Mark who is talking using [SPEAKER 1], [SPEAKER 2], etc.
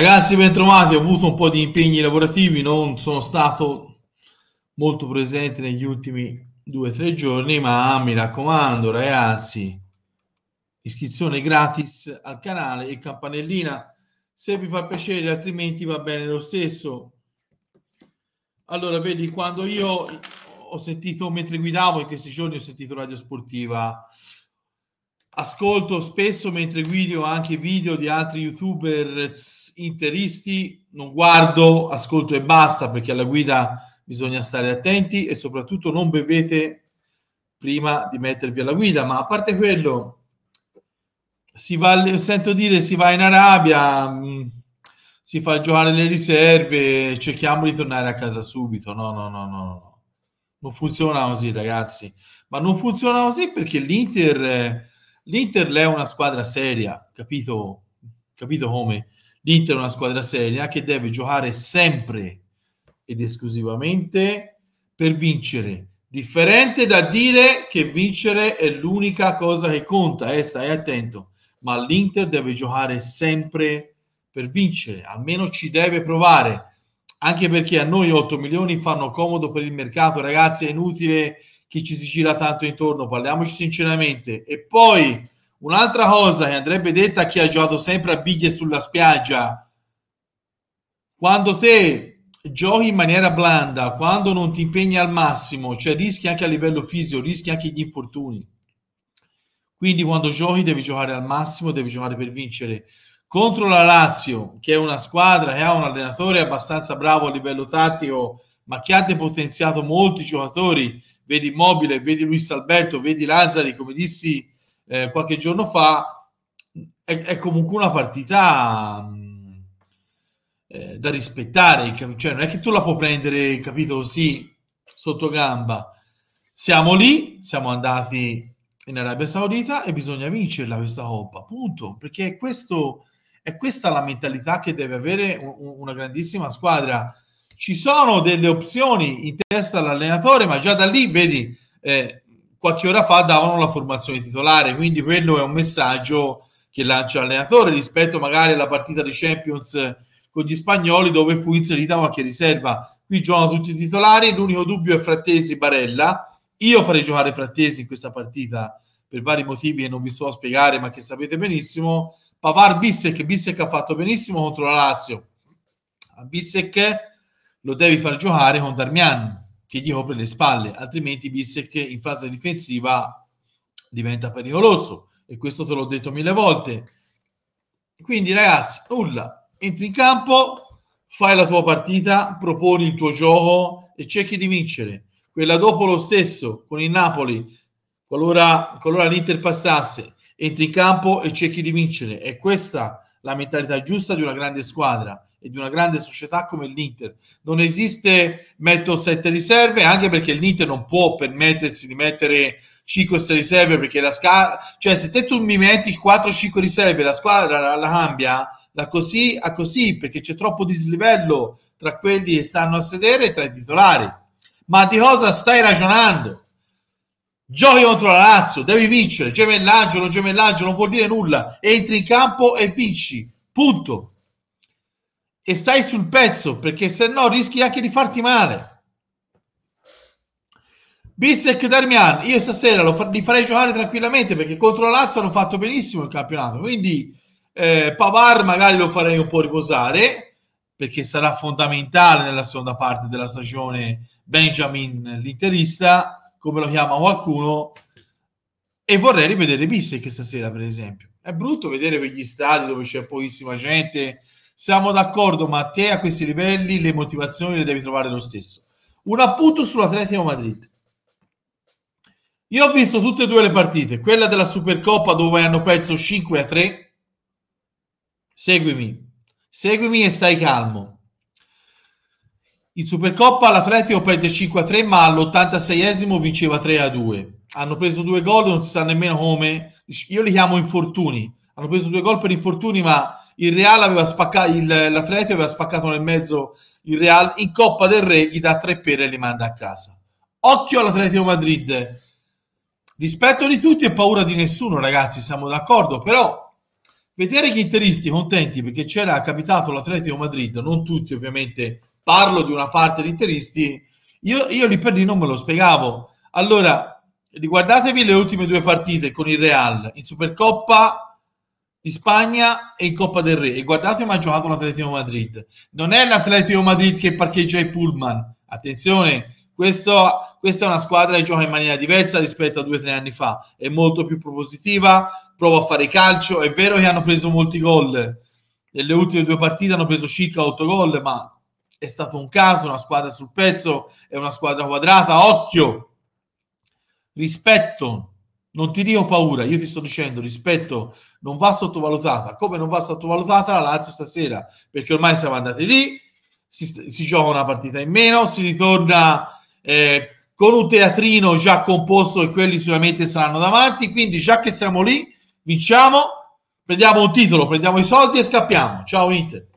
[SPEAKER 1] Ragazzi, bentrovati. Ho avuto un po' di impegni lavorativi, non sono stato molto presente negli ultimi due o tre giorni, ma mi raccomando, ragazzi, iscrizione gratis al canale e campanellina se vi fa piacere, altrimenti va bene lo stesso. Allora, vedi, quando io ho sentito, mentre guidavo in questi giorni, ho sentito Radio Sportiva ascolto spesso mentre guido anche video di altri youtuber interisti, non guardo, ascolto e basta perché alla guida bisogna stare attenti e soprattutto non bevete prima di mettervi alla guida, ma a parte quello si va, sento dire si va in Arabia, mm, si fa giocare le riserve, cerchiamo di tornare a casa subito. No, no, no, no, no. Non funziona così, ragazzi. Ma non funziona così perché l'Inter eh, l'Inter è una squadra seria, capito, capito come? L'Inter è una squadra seria che deve giocare sempre ed esclusivamente per vincere. Differente da dire che vincere è l'unica cosa che conta, eh, stai attento, ma l'Inter deve giocare sempre per vincere, almeno ci deve provare, anche perché a noi 8 milioni fanno comodo per il mercato, ragazzi, è inutile che ci si gira tanto intorno, parliamoci sinceramente. E poi un'altra cosa che andrebbe detta a chi ha giocato sempre a biglie sulla spiaggia, quando te giochi in maniera blanda, quando non ti impegni al massimo, cioè rischi anche a livello fisico, rischi anche gli infortuni. Quindi quando giochi devi giocare al massimo, devi giocare per vincere. Contro la Lazio, che è una squadra che ha un allenatore abbastanza bravo a livello tattico, ma che ha depotenziato molti giocatori, vedi Immobile, vedi Luis Alberto, vedi Lazzari, come dissi eh, qualche giorno fa, è, è comunque una partita mh, mm, eh, da rispettare, cioè non è che tu la puoi prendere, capito, sì, sotto gamba. Siamo lì, siamo andati in Arabia Saudita e bisogna vincerla questa coppa, appunto, perché questo, è questa la mentalità che deve avere una grandissima squadra ci sono delle opzioni in testa all'allenatore, ma già da lì, vedi, eh, qualche ora fa davano la formazione titolare, quindi quello è un messaggio che lancia l'allenatore rispetto magari alla partita di Champions con gli spagnoli dove fu inserita qualche riserva. Qui giocano tutti i titolari, l'unico dubbio è Frattesi Barella. Io farei giocare Frattesi in questa partita per vari motivi che non vi sto a spiegare, ma che sapete benissimo. Pavar Bissek, Bissek ha fatto benissimo contro la Lazio. A Bissek lo devi far giocare con Darmian che gli copre le spalle, altrimenti Bissek in fase difensiva diventa pericoloso e questo te l'ho detto mille volte. Quindi ragazzi, nulla, entri in campo, fai la tua partita, proponi il tuo gioco e cerchi di vincere. Quella dopo lo stesso con il Napoli, qualora, qualora l'Inter passasse, entri in campo e cerchi di vincere. È questa la mentalità giusta di una grande squadra e di una grande società come l'Inter. Non esiste metto 7 riserve, anche perché l'Inter non può permettersi di mettere 5-6 riserve perché la scala, cioè se te tu mi metti 4-5 riserve, la squadra la, la cambia da così a così perché c'è troppo dislivello tra quelli che stanno a sedere e tra i titolari. Ma di cosa stai ragionando? Giochi contro la Lazio, devi vincere, gemellaggio, non gemellaggio, non vuol dire nulla. Entri in campo e vinci, punto e stai sul pezzo perché se no rischi anche di farti male. Bissec Darmian, io stasera lo fa- li farei giocare tranquillamente perché contro la Lazio hanno fatto benissimo il campionato, quindi eh, Pavar magari lo farei un po' riposare perché sarà fondamentale nella seconda parte della stagione Benjamin l'interista, come lo chiama qualcuno, e vorrei rivedere Bissec stasera per esempio. È brutto vedere quegli stadi dove c'è pochissima gente, siamo d'accordo, ma te a questi livelli le motivazioni le devi trovare lo stesso. Un appunto sull'Atletico Madrid. Io ho visto tutte e due le partite, quella della Supercoppa dove hanno perso 5 a 3. Seguimi, seguimi e stai calmo. In Supercoppa l'Atletico perde 5 a 3, ma all'86esimo vinceva 3 a 2. Hanno preso due gol, non si sa nemmeno come. Io li chiamo infortuni. Hanno preso due gol per infortuni, ma il Real aveva spaccato, il, l'Atletico aveva spaccato nel mezzo il Real, in Coppa del Re gli dà tre pere e li manda a casa. Occhio all'Atletico Madrid, rispetto di tutti e paura di nessuno ragazzi, siamo d'accordo, però vedere gli interisti contenti perché c'era capitato l'Atletico Madrid, non tutti ovviamente, parlo di una parte di interisti, io, io lì per lì non me lo spiegavo. Allora, riguardatevi le ultime due partite con il Real in Supercoppa in Spagna e in Coppa del Re. E guardate come ha giocato l'Atletico Madrid. Non è l'Atletico Madrid che parcheggia i pullman. Attenzione, questo, questa è una squadra che gioca in maniera diversa rispetto a due o tre anni fa. È molto più propositiva, prova a fare calcio. È vero che hanno preso molti gol. Nelle ultime due partite hanno preso circa otto gol, ma è stato un caso, una squadra sul pezzo, è una squadra quadrata. Occhio, rispetto non ti dico paura, io ti sto dicendo rispetto, non va sottovalutata, come non va sottovalutata la Lazio stasera, perché ormai siamo andati lì, si, si gioca una partita in meno, si ritorna eh, con un teatrino già composto e quelli sicuramente saranno davanti, quindi già che siamo lì, vinciamo, prendiamo un titolo, prendiamo i soldi e scappiamo. Ciao Inter.